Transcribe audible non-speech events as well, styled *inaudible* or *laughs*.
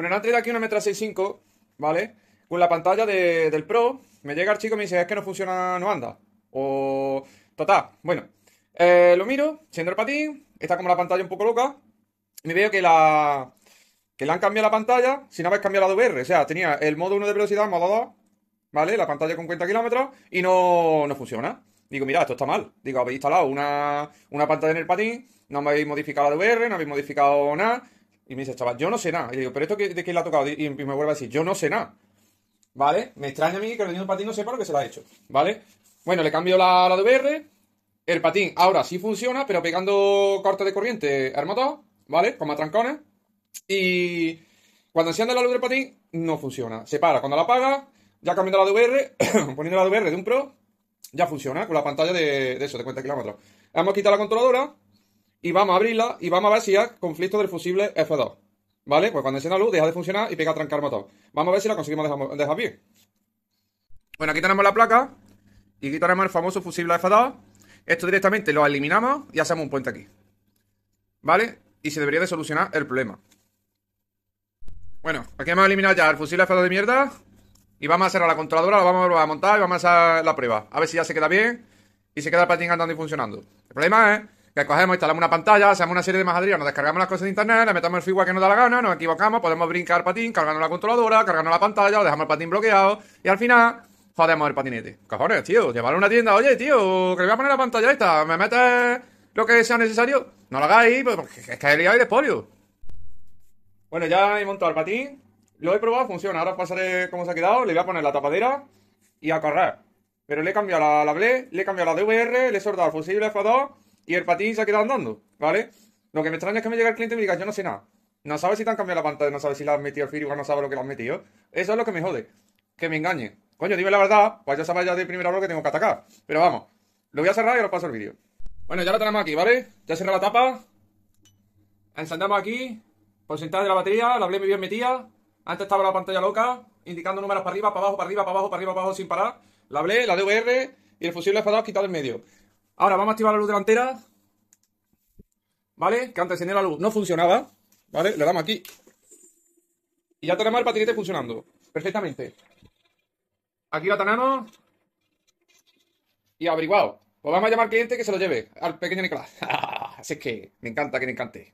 pero no han aquí una Metra 65, ¿vale? Con la pantalla del Pro, me llega el chico y me dice, es que no funciona, no anda. O... Total, bueno. Eh, lo miro, siendo el patín, está como la pantalla un poco loca. Me veo que la... Que le han cambiado la pantalla si no habéis cambiado la VR. O sea, tenía el modo 1 de velocidad, modo 2, ¿vale? La pantalla con 50 kilómetros y no, no funciona. Digo, mira, esto está mal. Digo, habéis instalado una, una pantalla en el patín, no me habéis modificado la de VR, no habéis modificado nada. Y me dice, chaval, yo no sé nada. Y le digo, pero esto de qué le ha tocado. Y me vuelve a decir, yo no sé nada. ¿Vale? Me extraña a mí que el un patín no sepa lo que se lo ha hecho. ¿Vale? Bueno, le cambio la, la DVR. El patín ahora sí funciona, pero pegando corte de corriente motor, ¿vale? Con matrancones. Y cuando enciende la luz del patín, no funciona. Se para. Cuando la apaga, ya cambiando la DVR, *coughs* poniendo la DVR de un Pro, ya funciona con la pantalla de, eso, de cuenta kilómetros. Hemos quitado la controladora y vamos a abrirla y vamos a ver si hay conflicto del fusible F2. ¿Vale? Pues cuando encienda la luz deja de funcionar y pega a trancar motor. Vamos a ver si la conseguimos dejar, bien. Bueno, aquí tenemos la placa y aquí tenemos el famoso fusible F2. Esto directamente lo eliminamos y hacemos un puente aquí. ¿Vale? Y se debería de solucionar el problema. Bueno, aquí hemos eliminado ya el fusible F2 de mierda. Y vamos a hacer a la controladora, Lo vamos a montar y vamos a hacer la prueba. A ver si ya se queda bien y se queda el patín andando y funcionando. El problema es que cogemos, instalamos una pantalla, hacemos una serie de madrid nos descargamos las cosas de internet, le metemos el firmware que nos da la gana, nos equivocamos, podemos brincar patín, cargando la controladora, cargando la pantalla, dejamos el patín bloqueado y al final jodemos el patinete. Cajones tío, llevar a una tienda, oye, tío, que le voy a poner la pantalla esta, me metes lo que sea necesario, no lo hagáis, pues, porque es que he liado y despolio. Bueno, ya he montado el patín, lo he probado, funciona, ahora os pasaré cómo se ha quedado, le voy a poner la tapadera y a correr. Pero le he cambiado la, ble, le he cambiado la DVR, le he soldado el fusible F2 y el patín se ha quedado andando, ¿vale? Lo que me extraña es que me llega el cliente y me diga, yo no sé nada. No sabe si te han cambiado la pantalla, no sabe si la has metido el firmware, no sabe lo que la has metido. Eso es lo que me jode, que me engañe. Coño, dime la verdad, pues ya sabes ya de primera hora que tengo que atacar. Pero vamos, lo voy a cerrar y ahora paso el vídeo. Bueno, ya lo tenemos aquí, ¿vale? Ya cerré la tapa. Encendemos aquí. Porcentaje de la batería, la hablé muy bien metida. Antes estaba la pantalla loca, indicando números para arriba, para abajo, para arriba, para abajo, para arriba, para abajo, sin parar. La hablé, la DVR y el fusible espadado quitado en medio. Ahora vamos a activar la luz delantera. ¿Vale? Que antes tenía la luz. No funcionaba. ¿Vale? Le damos aquí. Y ya tenemos el patinete funcionando. Perfectamente. Aquí la tenemos. Y averiguado. Pues vamos a llamar al cliente que se lo lleve. Al pequeño Nicolás. *laughs* Así es que me encanta que me encante.